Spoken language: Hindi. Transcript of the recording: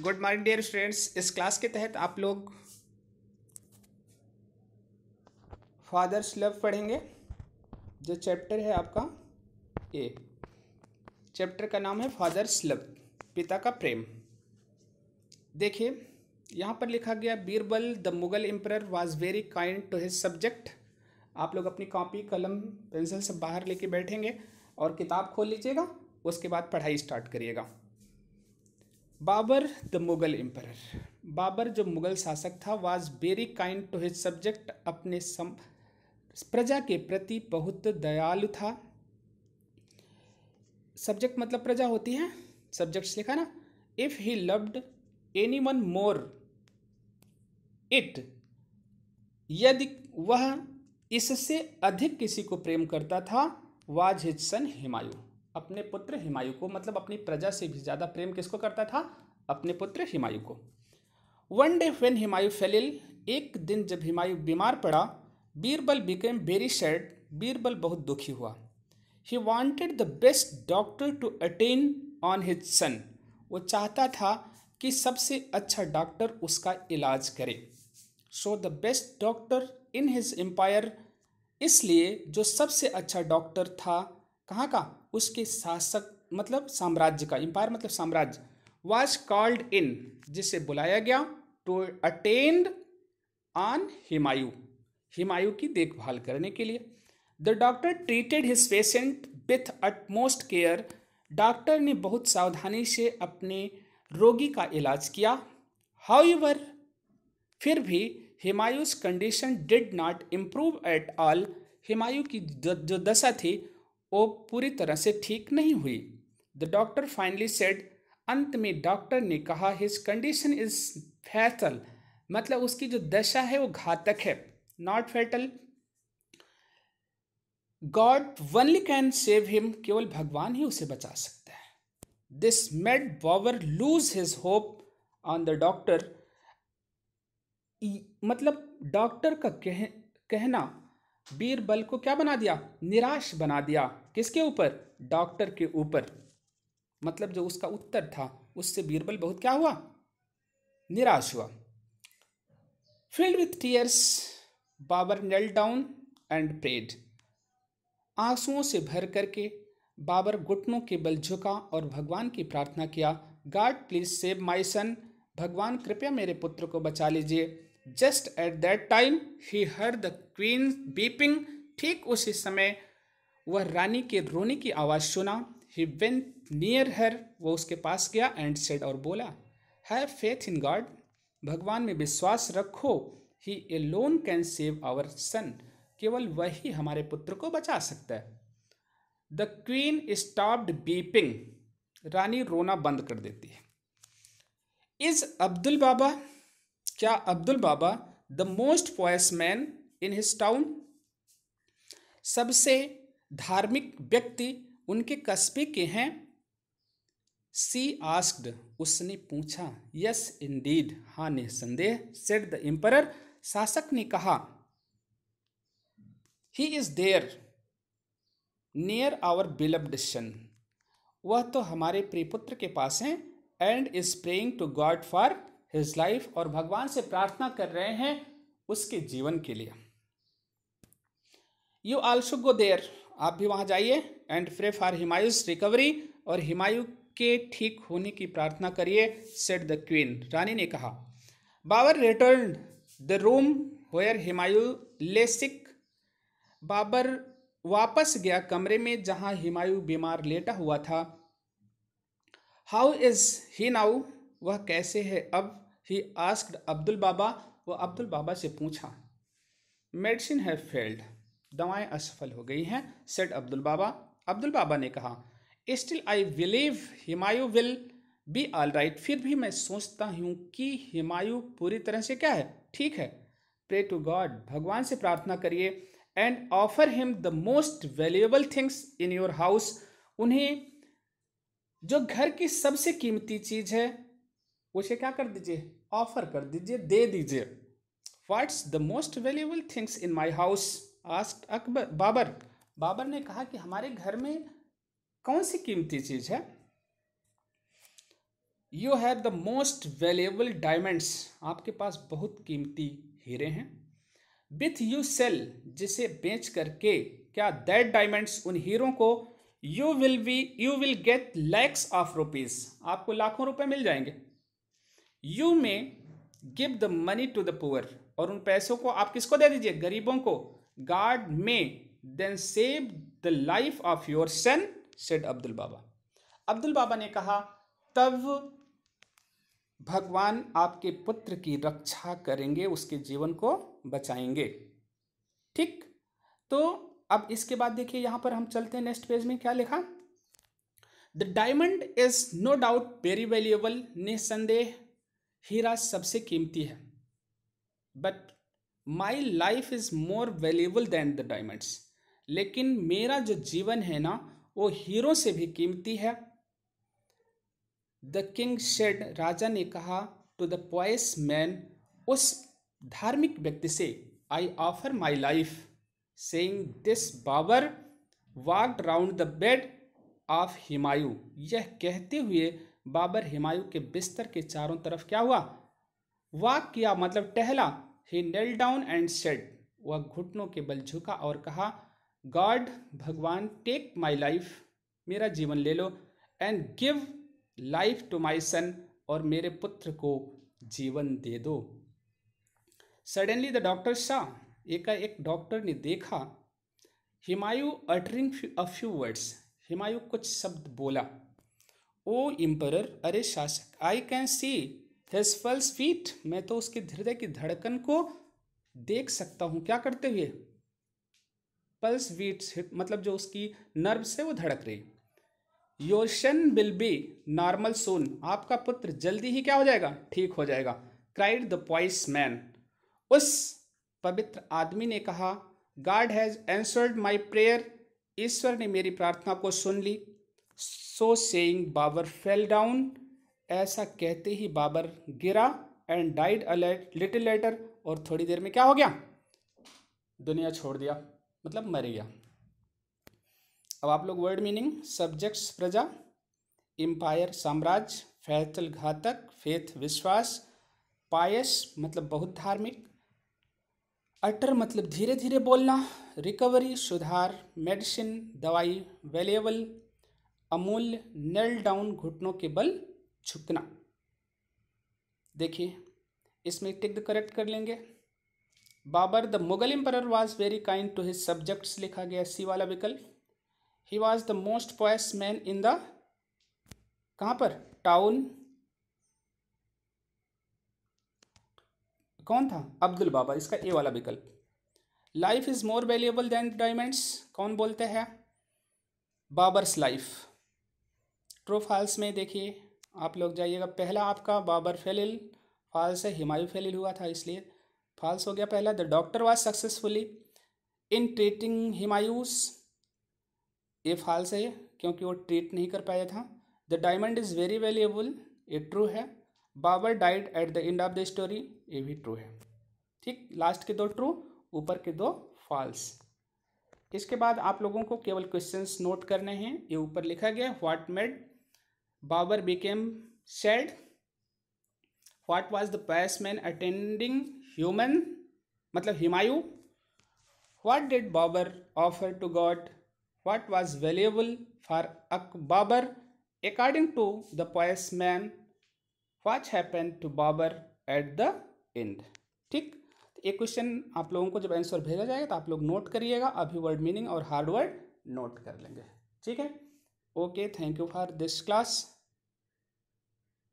गुड मॉर्निंग डियर स्टूडेंट्स इस क्लास के तहत आप लोग फादर्स लव पढ़ेंगे जो चैप्टर है आपका ए चैप्टर का नाम है फादर्स लव पिता का प्रेम देखिए यहाँ पर लिखा गया Birbal the Mughal emperor was very kind to his subject आप लोग अपनी कॉपी कलम पेंसिल सब बाहर लेके बैठेंगे और किताब खोल लीजिएगा उसके बाद पढ़ाई स्टार्ट करिएगा बाबर द मुगल एम्पर बाबर जो मुगल शासक था was very kind to his subject अपने सम प्रजा के प्रति बहुत दयालु था सब्जेक्ट मतलब प्रजा होती है सब्जेक्ट्स लिखा ना if he loved anyone more it यदि वह इससे अधिक किसी को प्रेम करता था वाज हिज सन हिमायू अपने पुत्र हिमायू को मतलब अपनी प्रजा से भी ज़्यादा प्रेम किसको करता था अपने पुत्र हिमायू को one day when Humayun fell ill एक दिन जब हिमायु बीमार पड़ा Birbal became very sad Birbal बहुत दुखी हुआ he wanted the best doctor to attend on his son वो चाहता था कि सबसे अच्छा डॉक्टर उसका इलाज करे so the best doctor in his empire इसलिए जो सबसे अच्छा डॉक्टर था कहाँ का उसके शासक मतलब साम्राज्य का एम्पायर मतलब साम्राज्य वॉज कॉल्ड इन जिसे बुलाया गया to attend on Humayun Humayun की देखभाल करने के लिए the doctor treated his patient with utmost care doctor ने बहुत सावधानी से अपने रोगी का इलाज किया हाउ यूवर फिर भी Humayun's condition did not improve at all Humayun की जो दशा थी वो पूरी तरह से ठीक नहीं हुई द डॉक्टर फाइनली सेड अंत में डॉक्टर ने कहा हिज कंडीशन इज फैटल मतलब उसकी जो दशा है वो घातक है not fatal God only can save him केवल भगवान ही उसे बचा सकता है this made Babar lose his hope on the doctor मतलब डॉक्टर का कह, कहना बीरबल को क्या बना दिया निराश बना दिया किसके ऊपर डॉक्टर के ऊपर मतलब जो उसका उत्तर था उससे बीरबल बहुत क्या हुआ निराश हुआ filled with tears Babar knelt down and prayed आंसुओं से भर करके बाबर घुटनों के बल झुका और भगवान की प्रार्थना किया God please save my son भगवान कृपया मेरे पुत्र को बचा लीजिए just at that time he her the queen weeping ठीक उसी समय वह रानी के रोने की आवाज़ सुना ही वेंट नियर हर वो उसके पास गया एंड सेड और बोला हैव फेथ इन गॉड भगवान में विश्वास रखो he alone can save our son केवल वही हमारे पुत्र को बचा सकता है द क्वीन स्टॉप्ड बीपिंग रानी रोना बंद कर देती है इज अब्दुल बाबा क्या Abdul Baba the most voice man in his town सबसे धार्मिक व्यक्ति उनके कस्बे के हैं सी आस्क्ड उसने पूछा यस इंडीड हाँ निसंदेह सेड द एम्पर शासक ने कहा he is there near our beloved son वह तो हमारे प्रियपुत्र के पास हैं and is praying to God for his life और भगवान से प्रार्थना कर रहे हैं उसके जीवन के लिए यू आल्सो गो देयर आप भी वहाँ जाइए and pray for Humayun's recovery और हिमायू के ठीक होने की प्रार्थना करिए सेट द क्वीन रानी ने कहा Babar return the room where Humayun lay sick Babar वापस गया कमरे में जहाँ हिमायू बीमार लेटा हुआ था हाउ इज़ ही नाउ वह कैसे है अब ही आस्क्ड अब्दुल बाबा वह अब्दुल बाबा से पूछा मेडिसिन है फेल्ड दवाएं असफल हो गई हैं सेट अब्दुल बाबा अब्दुल बाबा ने कहा still I believe Humayun will be all right फिर भी मैं सोचता हूँ कि हिमायू पूरी तरह से क्या है ठीक है प्रे टू गॉड भगवान से प्रार्थना करिए and offer him the most valuable things in your house उन्हें जो घर की सबसे कीमती चीज़ है उसे क्या कर दीजिए ऑफर कर दीजिए दे दीजिए what's the most valuable things in my house ask Akbar Babar Babar ने कहा कि हमारे घर में कौन सी कीमती चीज़ है you have the most valuable diamonds आपके पास बहुत कीमती हीरे हैं विथ यू सेल जिसे बेच करके क्या दैट डायमंड्स उन हीरों को you will be you will get lakhs of rupees आपको लाखों रुपए मिल जाएंगे you may give the money to the poor और उन पैसों को आप किसको दे दीजिए गरीबों को God may then save the life of your son said Abdul Baba Abdul Baba ने कहा तब भगवान आपके पुत्र की रक्षा करेंगे उसके जीवन को बचाएंगे ठीक तो अब इसके बाद देखिए यहां पर हम चलते हैं नेक्स्ट पेज में क्या लिखा the diamond is no doubt very valuable निसंदेह हीरा सबसे कीमती है but my life is more valuable than the diamonds लेकिन मेरा जो जीवन है ना वो हीरो से भी कीमती है द किंग शेड राजा ने कहा टू द पॉइस मैन उस धार्मिक व्यक्ति से I offer my life saying this Babar walk round the bed of Humayun यह कहते हुए बाबर हिमायु के बिस्तर के चारों तरफ क्या हुआ वाक किया मतलब टहला he knelt down and said वह घुटनों के बल झुका और कहा गॉड भगवान टेक माई लाइफ मेरा जीवन ले लो and give life to my son और मेरे पुत्र को जीवन दे दो सडनली द डॉक्टर शाह एक डॉक्टर ने देखा Humayun uttering a few words Humayun कुछ शब्द बोला ओ इम्पर अरे शासक आई कैन सी थेसफल्स फीट मैं तो उसके हृदय की धड़कन को देख सकता हूँ क्या करते हुए पल्स वीट्स मतलब जो उसकी नर्व से वो धड़क रही your son will be normal soon आपका पुत्र जल्दी ही क्या हो जाएगा ठीक हो जाएगा क्राइड द पॉइस मैन उस पवित्र आदमी ने कहा God has answered my prayer ईश्वर ने मेरी प्रार्थना को सुन ली so saying Babar fell down ऐसा कहते ही बाबर गिरा एंड डाइड लिटिल लेटर और थोड़ी देर में क्या हो गया दुनिया छोड़ दिया मतलब मर गया अब आप लोग वर्ड मीनिंग सब्जेक्ट्स प्रजा एम्पायर साम्राज्य फैतल घातक फेथ विश्वास पायस मतलब बहुत धार्मिक अटर मतलब धीरे धीरे बोलना रिकवरी सुधार मेडिसिन दवाई वेलेबल अमूल्य नेल डाउन घुटनों के बल झुकना देखिए इसमें टिक द करेक्ट कर लेंगे Babar the Mughal emperor was very kind to his subjects लिखा गया सी वाला विकल्प he was the most pious man in the कहाँ पर टाउन कौन था अब्दुल बाबर इसका ए वाला विकल्प life is more valuable than diamonds कौन बोलते हैं बाबर्स लाइफ ट्रू फॉल्स में देखिए आप लोग जाइएगा पहला आपका बाबर फेलिल फॉल्स है हिमायू फेलिल हुआ था इसलिए फॉल्स हो गया पहला the doctor was successfully in treating Humayun's ये फॉल्स है क्योंकि वो ट्रीट नहीं कर पाया था the diamond is very valuable ये ट्रू है Babar died at the end of the story ये भी ट्रू है ठीक लास्ट के दो ट्रू ऊपर के दो फॉल्स इसके बाद आप लोगों को केवल क्वेश्चंस नोट करने हैं ये ऊपर लिखा गया what made Babar became sad what was the pious man attending Humayun मतलब Humayun what did Babar offer to God what was valuable for अक Babar according to the pious man what happen to Babar at the end ठीक तो एक क्वेश्चन आप लोगों को जब आंसर भेजा जाएगा तो आप लोग नोट करिएगा अभी वर्ड मीनिंग और हार्ड वर्ड नोट कर लेंगे ठीक है okay thank you for this class